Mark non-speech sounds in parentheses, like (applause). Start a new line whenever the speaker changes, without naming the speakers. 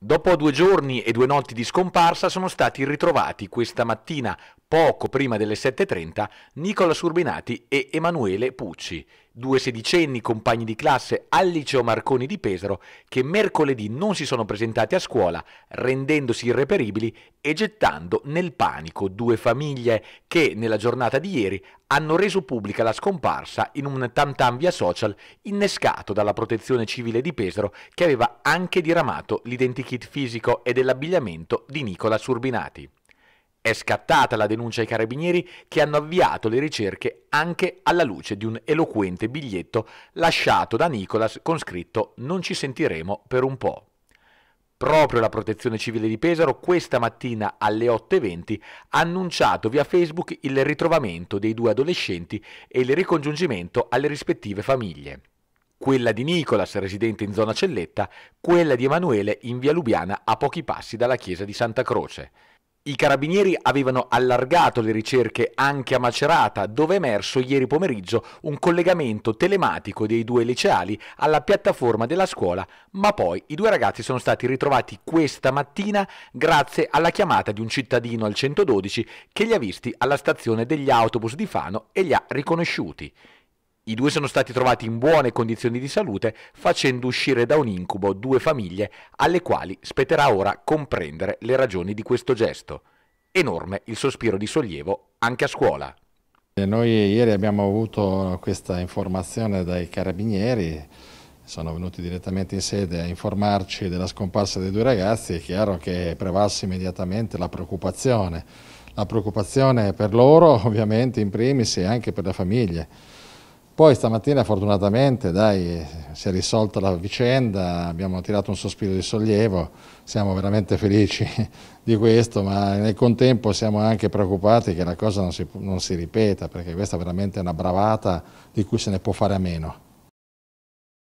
Dopo due giorni e due notti di scomparsa sono stati ritrovati questa mattina, poco prima delle 7.30, Nicola Surbinati e Emanuele Pucci due sedicenni compagni di classe al liceo Marconi di Pesaro che mercoledì non si sono presentati a scuola rendendosi irreperibili e gettando nel panico due famiglie che nella giornata di ieri hanno reso pubblica la scomparsa in un tam tam via social innescato dalla protezione civile di Pesaro che aveva anche diramato l'identikit fisico e dell'abbigliamento di Nicola Surbinati. È scattata la denuncia ai carabinieri che hanno avviato le ricerche anche alla luce di un eloquente biglietto lasciato da Nicolas con scritto Non ci sentiremo per un po'. Proprio la Protezione Civile di Pesaro questa mattina alle 8.20 ha annunciato via Facebook il ritrovamento dei due adolescenti e il ricongiungimento alle rispettive famiglie. Quella di Nicolas, residente in zona Celletta, quella di Emanuele in via Lubiana a pochi passi dalla chiesa di Santa Croce. I carabinieri avevano allargato le ricerche anche a Macerata, dove è emerso ieri pomeriggio un collegamento telematico dei due liceali alla piattaforma della scuola, ma poi i due ragazzi sono stati ritrovati questa mattina grazie alla chiamata di un cittadino al 112 che li ha visti alla stazione degli autobus di Fano e li ha riconosciuti. I due sono stati trovati in buone condizioni di salute, facendo uscire da un incubo due famiglie alle quali spetterà ora comprendere le ragioni di questo gesto. Enorme il sospiro di sollievo anche a scuola.
Eh, noi ieri abbiamo avuto questa informazione dai carabinieri, sono venuti direttamente in sede a informarci della scomparsa dei due ragazzi, è chiaro che prevalse immediatamente la preoccupazione. La preoccupazione per loro (laughs) ovviamente in primis e anche per le famiglie poi stamattina fortunatamente dai, si è risolta la vicenda, abbiamo tirato un sospiro di sollievo, siamo veramente felici (laughs) di questo, ma nel contempo siamo anche preoccupati che la cosa non si, non si ripeta, perché questa è veramente una bravata di cui se ne può fare a meno.